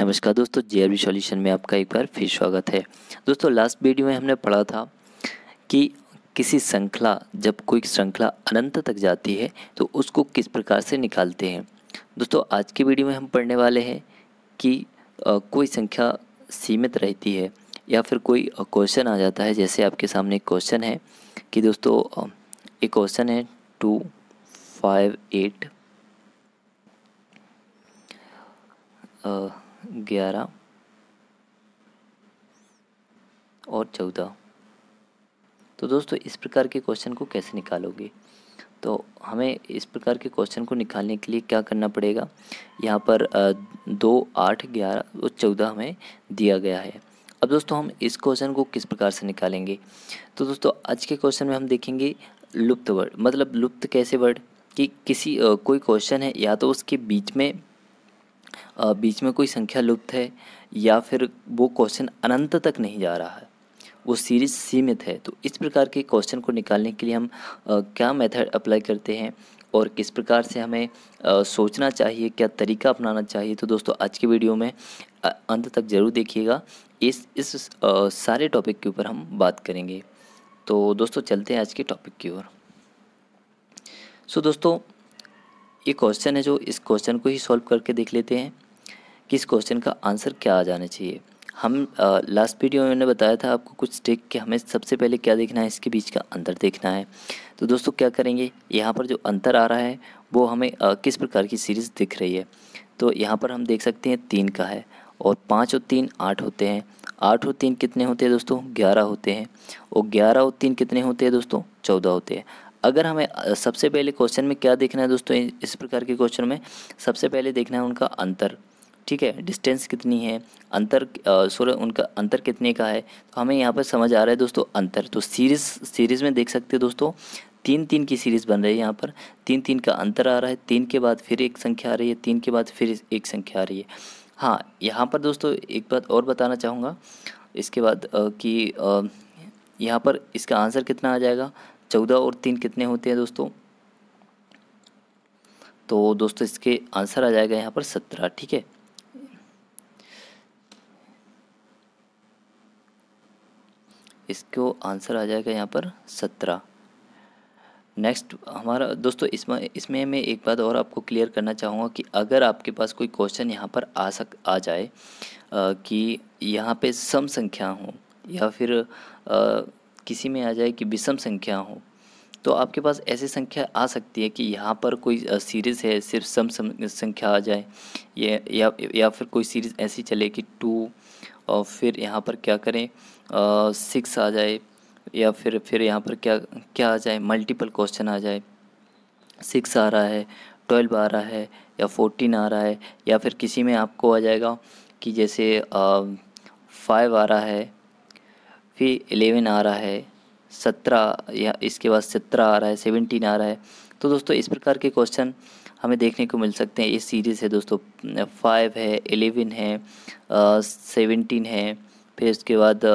नमस्कार दोस्तों जे are solution में आपका एक बार फिर स्वागत है दोस्तों लास्ट वीडियो में हमने पढ़ा था कि किसी श्रृंखला जब कोई श्रृंखला अनंत तक जाती है तो उसको किस प्रकार से निकालते हैं दोस्तों आज की वीडियो में हम पढ़ने वाले हैं कि आ, कोई संख्या सीमित रहती है या फिर कोई क्वेश्चन आ जाता है जैसे आपके सामने क्वेश्चन है कि दोस्तों एक क्वेश्चन है टू फाइव एट ग्यारह और चौदह तो दोस्तों इस प्रकार के क्वेश्चन को कैसे निकालोगे तो हमें इस प्रकार के क्वेश्चन को निकालने के लिए क्या करना पड़ेगा यहाँ पर दो आठ ग्यारह और चौदह हमें दिया गया है अब दोस्तों हम इस क्वेश्चन को किस प्रकार से निकालेंगे तो दोस्तों आज के क्वेश्चन में हम देखेंगे लुप्त वर्ड मतलब लुप्त कैसे वर्ड कि किसी कोई क्वेश्चन है या तो उसके बीच में बीच में कोई संख्या लुप्त है या फिर वो क्वेश्चन अनंत तक नहीं जा रहा है वो सीरीज सीमित है तो इस प्रकार के क्वेश्चन को निकालने के लिए हम क्या मेथड अप्लाई करते हैं और किस प्रकार से हमें सोचना चाहिए क्या तरीका अपनाना चाहिए तो दोस्तों आज के वीडियो में अंत तक ज़रूर देखिएगा इस इस सारे टॉपिक के ऊपर हम बात करेंगे तो दोस्तों चलते हैं आज के टॉपिक की ओर सो दोस्तों ये क्वेश्चन है जो इस क्वेश्चन को ही सॉल्व करके देख लेते हैं कि इस क्वेश्चन का आंसर क्या आ जाना चाहिए हम लास्ट वीडियो में मैंने बताया था आपको कुछ देख कि हमें सबसे पहले क्या देखना है इसके बीच का अंतर देखना है तो दोस्तों क्या करेंगे यहाँ पर जो अंतर आ रहा है वो हमें आ, किस प्रकार की सीरीज़ दिख रही है तो यहाँ पर हम देख सकते हैं तीन का है और पाँच और तीन आठ होते हैं आठ और तीन कितने होते हैं दोस्तों ग्यारह होते हैं और ग्यारह और तीन कितने होते हैं दोस्तों चौदह होते हैं अगर हमें सबसे पहले क्वेश्चन में क्या देखना है दोस्तों इस प्रकार के क्वेश्चन में सबसे पहले देखना है उनका अंतर ठीक है डिस्टेंस कितनी है अंतर सॉरी उनका अंतर कितने का है तो हमें यहाँ पर समझ आ रहा है दोस्तों अंतर तो सीरीज़ सीरीज़ में देख सकते हैं दोस्तों तीन तीन की सीरीज़ बन रही है यहाँ पर तीन तीन का अंतर आ रहा है तीन के बाद फिर एक संख्या आ रही है तीन के बाद फिर एक संख्या आ रही है हाँ यहाँ पर दोस्तों एक बात और बताना चाहूँगा इसके बाद कि यहाँ पर इसका आंसर कितना आ जाएगा चौदह और तीन कितने होते हैं दोस्तों तो दोस्तों इसके आंसर आ जाएगा यहाँ पर सत्रह ठीक है इसको आंसर आ जाएगा यहाँ पर सत्रह नेक्स्ट हमारा दोस्तों इसमें इसमें मैं एक बात और आपको क्लियर करना चाहूँगा कि अगर आपके पास कोई क्वेश्चन यहाँ पर आ सक आ जाए आ, कि यहाँ पे सम संख्या हो या फिर आ, किसी में आ जाए कि विषम संख्या हो तो आपके पास ऐसी संख्या आ सकती है कि यहाँ पर कोई सीरीज़ है सिर्फ सम संख्या आ जाए या या या फिर कोई सीरीज़ ऐसी चले कि टू और फिर यहाँ पर क्या करें सिक्स आ जाए या फिर फिर यहाँ पर क्या क्या आ जाए मल्टीपल क्वेश्चन आ जाए सिक्स आ रहा है ट्वेल्व आ रहा है या फोर्टीन आ रहा है या फिर किसी में आपको आ जाएगा कि जैसे फाइव आ रहा है फिर एलेवन आ रहा है सत्रह या इसके बाद सत्रह आ रहा है सेवनटीन आ रहा है तो दोस्तों इस प्रकार के क्वेश्चन हमें देखने को मिल सकते हैं इस सीरीज़ है दोस्तों फाइव है एलेवन है सेवनटीन है फिर उसके बाद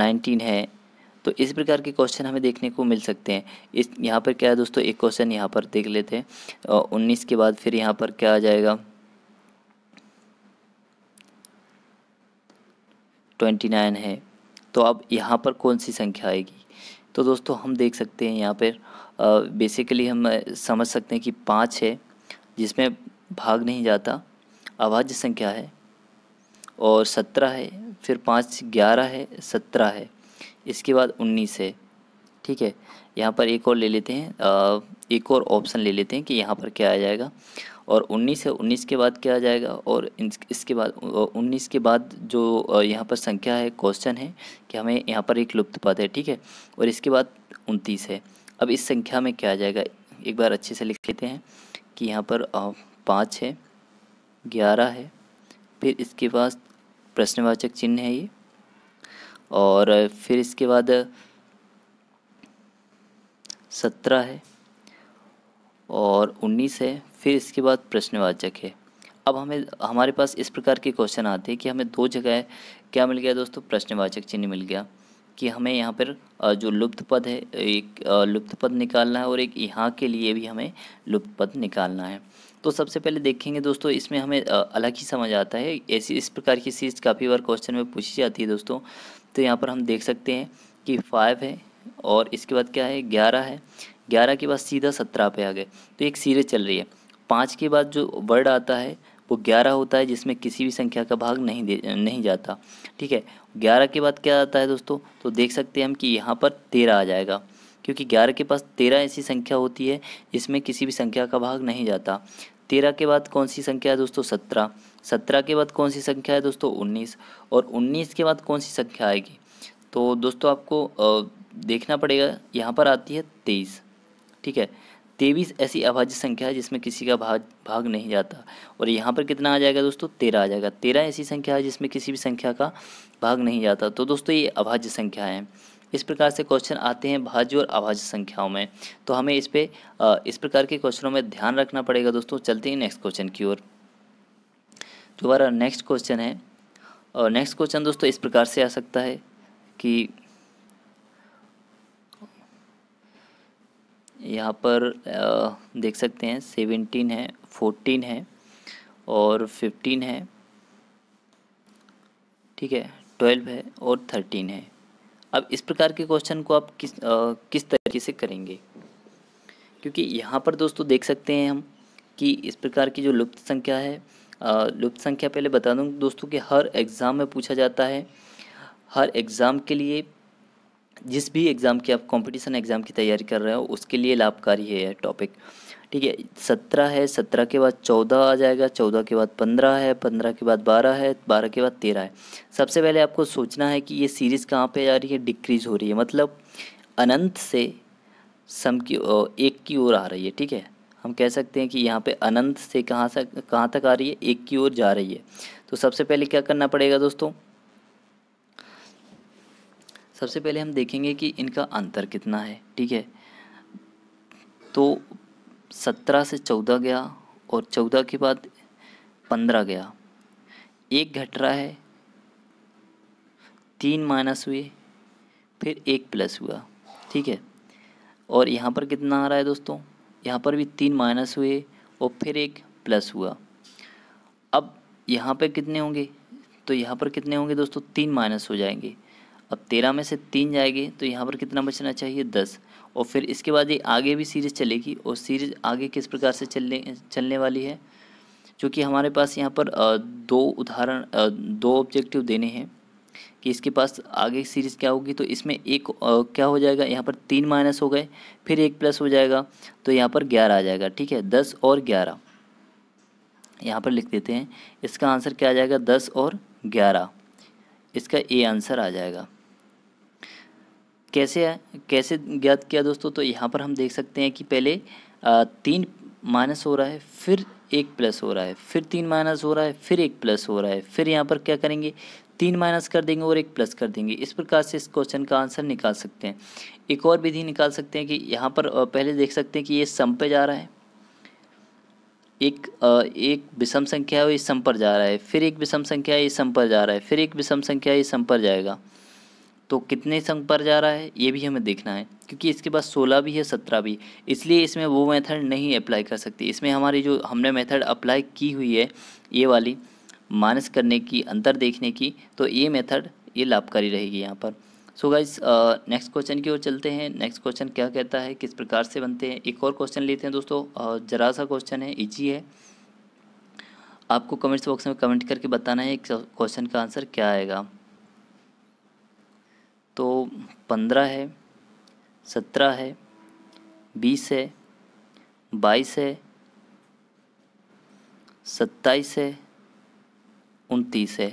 नाइनटीन है तो इस प्रकार के क्वेश्चन हमें देखने को मिल सकते हैं इस यहाँ पर क्या है दोस्तों एक क्वेश्चन यहाँ पर देख लेते हैं उन्नीस के बाद फिर यहाँ पर क्या आ जाएगा ट्वेंटी नाइन है तो अब यहाँ पर कौन सी संख्या आएगी तो दोस्तों हम देख सकते हैं यहाँ पर बेसिकली हम समझ सकते हैं कि पाँच है जिसमें भाग नहीं जाता अभाज्य संख्या है और सत्रह है फिर पाँच ग्यारह है सत्रह है इसके बाद उन्नीस है ठीक है यहाँ पर एक और ले लेते हैं एक और ऑप्शन ले लेते हैं कि यहाँ पर क्या आ जाएगा और 19 है 19 के बाद क्या आ जाएगा और इसके बाद 19 के बाद जो यहाँ पर संख्या है क्वेश्चन है कि हमें यहाँ पर एक लुप्त पद है ठीक है और इसके बाद उनतीस है अब इस संख्या में क्या आ जाएगा एक बार अच्छे से लिख लेते हैं कि यहाँ पर पाँच है ग्यारह है फिर इसके बाद प्रश्नवाचक चिन्ह है ये और फिर इसके बाद सत्रह है और उन्नीस है फिर इसके बाद प्रश्नवाचक है अब हमें हमारे पास इस प्रकार के क्वेश्चन आते हैं कि हमें दो जगह क्या मिल गया दोस्तों प्रश्नवाचक चिन्ह मिल गया कि हमें यहाँ पर जो लुप्त पद है एक लुप्त पद निकालना है और एक यहाँ के लिए भी हमें लुप्त पद निकालना है तो सबसे पहले देखेंगे दोस्तों इसमें हमें अलग ही समझ आता है ऐसी इस प्रकार की चीज़ काफ़ी बार क्वेश्चन में पूछी जाती है दोस्तों तो यहाँ पर हम देख सकते हैं कि फाइव है और इसके बाद क्या है ग्यारह है ग्यारह के बाद सीधा सत्रह पे आ गए तो एक सीरीज चल रही है पाँच के बाद जो वर्ड आता है वो ग्यारह होता है जिसमें किसी भी संख्या का भाग नहीं दे नहीं जाता ठीक है ग्यारह के बाद क्या आता है दोस्तों तो देख सकते हैं हम कि यहाँ पर तेरह आ जाएगा क्योंकि ग्यारह के पास तेरह ऐसी संख्या होती है जिसमें किसी भी संख्या का भाग नहीं जाता तेरह के बाद कौन सी संख्या है दोस्तों सत्रह सत्रह के बाद कौन सी संख्या है दोस्तों उन्नीस और उन्नीस के बाद कौन सी संख्या आएगी तो दोस्तों आपको देखना पड़ेगा यहाँ पर आती है तेईस ठीक है तेईस ऐसी अभाज्य संख्या है जिसमें किसी का भाग भाग नहीं जाता और यहाँ पर कितना आ जाएगा दोस्तों तेरह आ जाएगा तेरह ऐसी संख्या है जिसमें किसी भी संख्या का भाग नहीं जाता तो दोस्तों ये अभाज्य संख्या है इस प्रकार से क्वेश्चन आते हैं भाज्य और अभाज्य संख्याओं में तो हमें इस पर इस प्रकार के क्वेश्चनों में ध्यान रखना पड़ेगा दोस्तों चलते हैं नेक्स्ट क्वेश्चन की ओर दोबारा नेक्स्ट क्वेश्चन है और नेक्स्ट क्वेश्चन दोस्तों इस प्रकार से आ सकता है कि यहाँ पर देख सकते हैं सेवेंटीन है फोर्टीन है और फिफ्टीन है ठीक है ट्वेल्व है और थर्टीन है अब इस प्रकार के क्वेश्चन को आप किस आ, किस तरीके से करेंगे क्योंकि यहाँ पर दोस्तों देख सकते हैं हम कि इस प्रकार की जो लुप्त संख्या है लुप्त संख्या पहले बता दूँ दोस्तों कि हर एग्ज़ाम में पूछा जाता है हर एग्ज़ाम के लिए जिस भी एग्ज़ाम की आप कंपटीशन एग्ज़ाम की तैयारी कर रहे हो उसके लिए लाभकारी है यह टॉपिक ठीक है सत्रह है सत्रह के बाद चौदह आ जाएगा चौदह के बाद पंद्रह है पंद्रह के बाद बारह है बारह के बाद तेरह है सबसे पहले आपको सोचना है कि ये सीरीज़ कहाँ पे जा रही है डिक्रीज़ हो रही है मतलब अनंत से सम की एक की ओर आ रही है ठीक है हम कह सकते हैं कि यहाँ पे अनंत से कहाँ से कहाँ तक आ रही है एक की ओर जा रही है तो सबसे पहले क्या करना पड़ेगा दोस्तों सबसे पहले हम देखेंगे कि इनका अंतर कितना है ठीक है तो सत्रह से चौदह गया और चौदह के बाद पंद्रह गया एक घट रहा है तीन माइनस हुए फिर एक प्लस हुआ ठीक है और यहाँ पर कितना आ रहा है दोस्तों यहाँ पर भी तीन माइनस हुए और फिर एक प्लस हुआ अब यहाँ पर कितने होंगे तो यहाँ पर कितने होंगे दोस्तों तीन माइनस हो जाएंगे अब तेरह में से तीन जाएंगे तो यहाँ पर कितना बचना चाहिए दस और फिर इसके बाद ये आगे भी सीरीज़ चलेगी और सीरीज़ आगे किस प्रकार से चलने चलने वाली है क्योंकि हमारे पास यहाँ पर दो उदाहरण दो ऑब्जेक्टिव देने हैं कि इसके पास आगे सीरीज़ क्या होगी तो इसमें एक क्या हो जाएगा यहाँ पर तीन माइनस हो गए फिर एक प्लस हो जाएगा तो यहाँ पर ग्यारह आ जाएगा ठीक है दस और ग्यारह यहाँ पर लिख देते हैं इसका आंसर क्या आ जाएगा दस और ग्यारह इसका ए आंसर आ जाएगा कैसे है कैसे ज्ञात किया दोस्तों तो यहाँ पर हम देख सकते हैं कि पहले तीन माइनस हो रहा है फिर एक प्लस हो रहा है फिर तीन माइनस हो रहा है फिर एक प्लस हो रहा है फिर यहाँ पर क्या करेंगे तीन माइनस कर देंगे और एक प्लस कर देंगे इस प्रकार से इस क्वेश्चन का आंसर निकाल सकते हैं एक और विधि निकाल सकते हैं कि यहाँ पर पहले देख सकते हैं कि ये सम पे जा रहा है एक एक विषम संख्या है ये सम पर जा रहा है फिर एक विषम संख्या ये सम पर जा रहा है फिर एक विषम संख्या ये सम पर जाएगा तो कितने संग पर जा रहा है ये भी हमें देखना है क्योंकि इसके बाद सोलह भी है सत्रह भी इसलिए इसमें वो मेथड नहीं अप्लाई कर सकती इसमें हमारी जो हमने मेथड अप्लाई की हुई है ये वाली माइनस करने की अंतर देखने की तो ये मेथड ये लाभकारी रहेगी यहाँ पर सो गाइज नेक्स्ट क्वेश्चन की ओर चलते हैं नेक्स्ट क्वेश्चन क्या कहता है किस प्रकार से बनते हैं एक और क्वेश्चन लेते हैं दोस्तों uh, जरा सा क्वेश्चन है ईजी है आपको कमेंट्स बॉक्स में कमेंट करके बताना है क्वेश्चन का आंसर क्या आएगा तो पंद्रह है सत्रह है बीस है बाईस है सत्ताईस है उनतीस है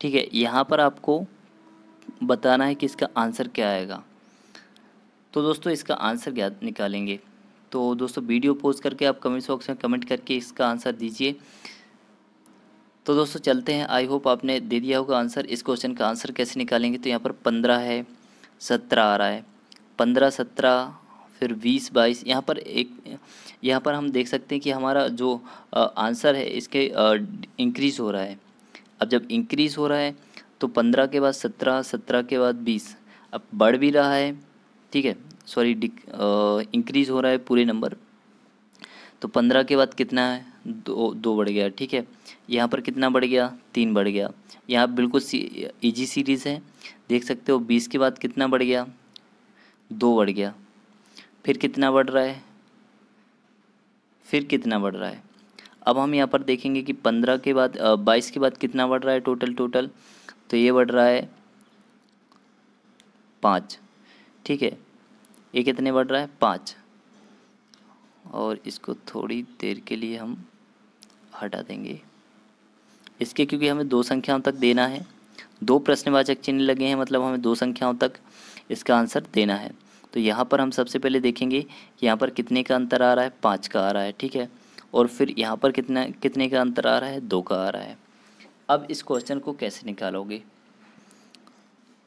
ठीक है यहाँ पर आपको बताना है कि इसका आंसर क्या आएगा तो दोस्तों इसका आंसर क्या निकालेंगे तो दोस्तों वीडियो पोस्ट करके आप कमेंट बॉक्स में कमेंट करके इसका आंसर दीजिए तो दोस्तों चलते हैं आई होप आपने दे दिया होगा आंसर इस क्वेश्चन का आंसर कैसे निकालेंगे तो यहाँ पर पंद्रह है सत्रह आ रहा है पंद्रह सत्रह फिर बीस बाईस यहाँ पर एक यहाँ पर हम देख सकते हैं कि हमारा जो आंसर है इसके इंक्रीज़ हो रहा है अब जब इंक्रीज़ हो रहा है तो पंद्रह के बाद सत्रह सत्रह के बाद बीस अब बढ़ भी रहा है ठीक है सॉरी इंक्रीज़ हो रहा है पूरे नंबर तो पंद्रह के बाद कितना है दो दो बढ़ गया ठीक है यहाँ पर कितना बढ़ गया तीन बढ़ गया यहाँ बिल्कुल सी, इजी सीरीज़ है देख सकते हो बीस के बाद कितना बढ़ गया दो बढ़ गया फिर कितना बढ़ रहा है फिर कितना बढ़ रहा है अब हम यहाँ पर देखेंगे कि पंद्रह के बाद बाईस के बाद कितना बढ़ रहा है टोटल टोटल तो ये बढ़ रहा है पाँच ठीक है ये कितने बढ़ रहा है पाँच और इसको थोड़ी देर के लिए हम हटा देंगे इसके क्योंकि हमें दो संख्याओं तक देना है दो प्रश्नवाचक चिन्ह लगे हैं मतलब हमें दो संख्याओं तक इसका आंसर देना है तो यहाँ पर हम सबसे पहले देखेंगे कि यहाँ पर कितने का अंतर आ रहा है पाँच का आ रहा है ठीक है और फिर यहाँ पर कितना कितने का अंतर आ रहा है दो का आ रहा है अब इस क्वेश्चन को कैसे निकालोगे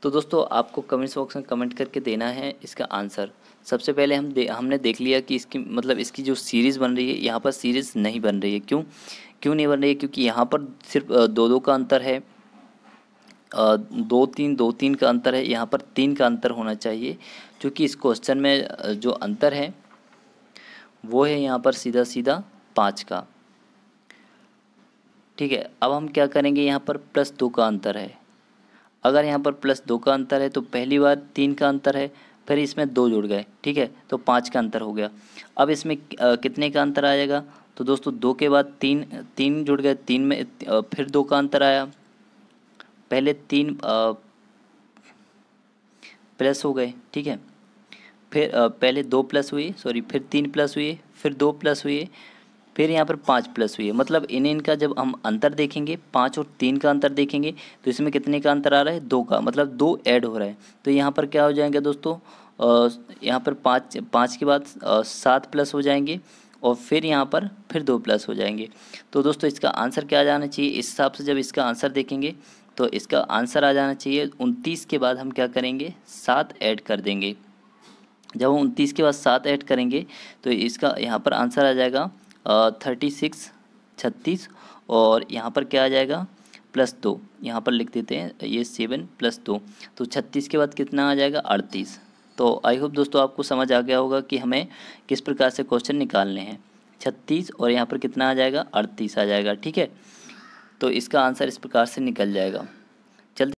तो दोस्तों आपको कमेंट्स बॉक्स में कमेंट करके देना है इसका आंसर सबसे पहले हम दे, हमने देख लिया कि इसकी मतलब इसकी जो सीरीज़ बन रही है यहाँ पर सीरीज़ नहीं बन रही है क्यों क्यों नहीं बन रही है क्योंकि यहाँ पर सिर्फ दो दो का अंतर है दो तीन दो तीन का अंतर है यहाँ पर तीन का अंतर होना चाहिए क्योंकि इस क्वेश्चन में जो अंतर है वो है यहाँ पर सीधा सीधा पाँच का ठीक है अब हम क्या करेंगे यहाँ पर प्लस दो का अंतर है अगर यहाँ पर प्लस दो का अंतर है तो पहली बार तीन का अंतर है फिर इसमें दो जुड़ गए ठीक है तो पाँच का अंतर हो गया अब इसमें कितने का अंतर आएगा तो दोस्तों दो के बाद तीन तीन जुड़ गए तीन में फिर दो का अंतर आया पहले तीन प्लस हो गए ठीक है फिर पहले दो प्लस हुए सॉरी फिर तीन प्लस हुए फिर दो प्लस हुए फिर यहाँ पर पाँच प्लस हुई है मतलब इन इनका जब हम अंतर देखेंगे पाँच और तीन का अंतर देखेंगे तो इसमें कितने का अंतर आ रहा है दो का मतलब दो ऐड हो रहा है तो यहाँ पर क्या हो जाएंगे दोस्तों यहाँ पर पाँच पाँच के बाद सात प्लस हो जाएंगे और फिर यहाँ पर फिर दो प्लस हो जाएंगे तो दोस्तों इसका आंसर क्या जाना चाहिए इस हिसाब से जब इसका आंसर देखेंगे तो इसका आंसर आ जाना चाहिए उनतीस के बाद हम क्या करेंगे सात ऐड कर देंगे जब हम उनतीस के बाद सात ऐड करेंगे तो इसका यहाँ पर आंसर आ जाएगा थर्टी सिक्स छत्तीस और यहाँ पर क्या आ जाएगा प्लस दो यहाँ पर लिख देते हैं ये सेवन प्लस दो तो छत्तीस के बाद कितना आ जाएगा अड़तीस तो आई होप दोस्तों आपको समझ आ गया होगा कि हमें किस प्रकार से क्वेश्चन निकालने हैं छत्तीस और यहाँ पर कितना आ जाएगा अड़तीस आ जाएगा ठीक है तो इसका आंसर इस प्रकार से निकल जाएगा